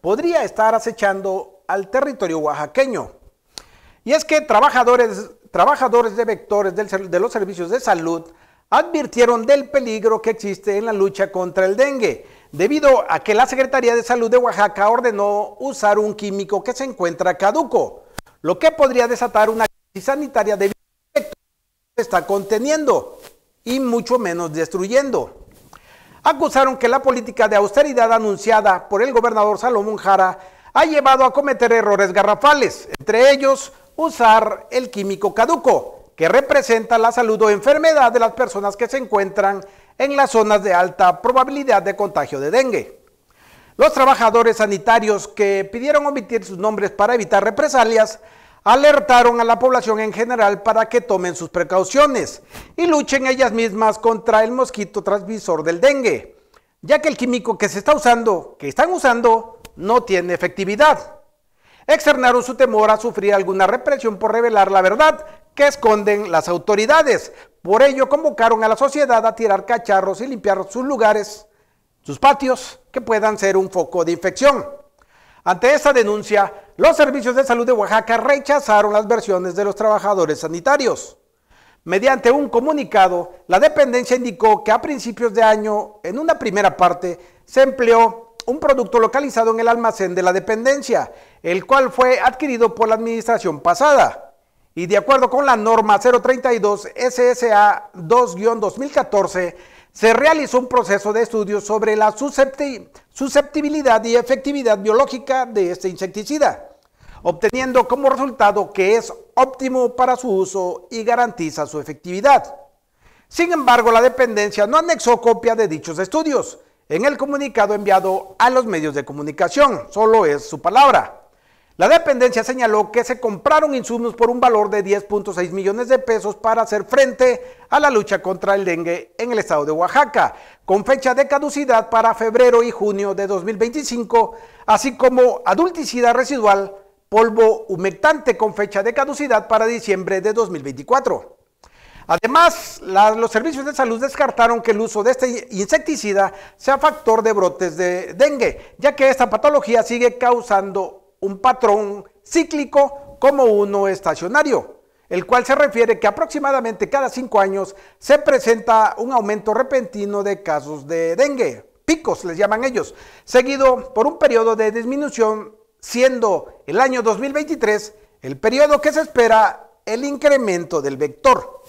podría, estar acechando al territorio oaxaqueño. Y es que trabajadores, trabajadores de vectores de los servicios de salud advirtieron del peligro que existe en la lucha contra el dengue, debido a que la Secretaría de Salud de Oaxaca ordenó usar un químico que se encuentra caduco, lo que podría desatar una crisis sanitaria debido a que está conteniendo y mucho menos destruyendo acusaron que la política de austeridad anunciada por el gobernador Salomón Jara ha llevado a cometer errores garrafales, entre ellos usar el químico caduco, que representa la salud o enfermedad de las personas que se encuentran en las zonas de alta probabilidad de contagio de dengue. Los trabajadores sanitarios que pidieron omitir sus nombres para evitar represalias alertaron a la población en general para que tomen sus precauciones y luchen ellas mismas contra el mosquito transmisor del dengue, ya que el químico que se está usando, que están usando, no tiene efectividad. Externaron su temor a sufrir alguna represión por revelar la verdad que esconden las autoridades. Por ello convocaron a la sociedad a tirar cacharros y limpiar sus lugares, sus patios, que puedan ser un foco de infección. Ante esta denuncia, los servicios de salud de Oaxaca rechazaron las versiones de los trabajadores sanitarios. Mediante un comunicado, la dependencia indicó que a principios de año, en una primera parte, se empleó un producto localizado en el almacén de la dependencia, el cual fue adquirido por la administración pasada. Y de acuerdo con la norma 032 SSA 2-2014, se realizó un proceso de estudio sobre la susceptibilidad y efectividad biológica de este insecticida, obteniendo como resultado que es óptimo para su uso y garantiza su efectividad. Sin embargo, la dependencia no anexó copia de dichos estudios en el comunicado enviado a los medios de comunicación, solo es su palabra. La dependencia señaló que se compraron insumos por un valor de 10.6 millones de pesos para hacer frente a la lucha contra el dengue en el estado de Oaxaca, con fecha de caducidad para febrero y junio de 2025, así como adulticida residual, polvo humectante con fecha de caducidad para diciembre de 2024. Además, los servicios de salud descartaron que el uso de este insecticida sea factor de brotes de dengue, ya que esta patología sigue causando un patrón cíclico como uno estacionario, el cual se refiere que aproximadamente cada cinco años se presenta un aumento repentino de casos de dengue, picos les llaman ellos, seguido por un periodo de disminución, siendo el año 2023 el periodo que se espera el incremento del vector.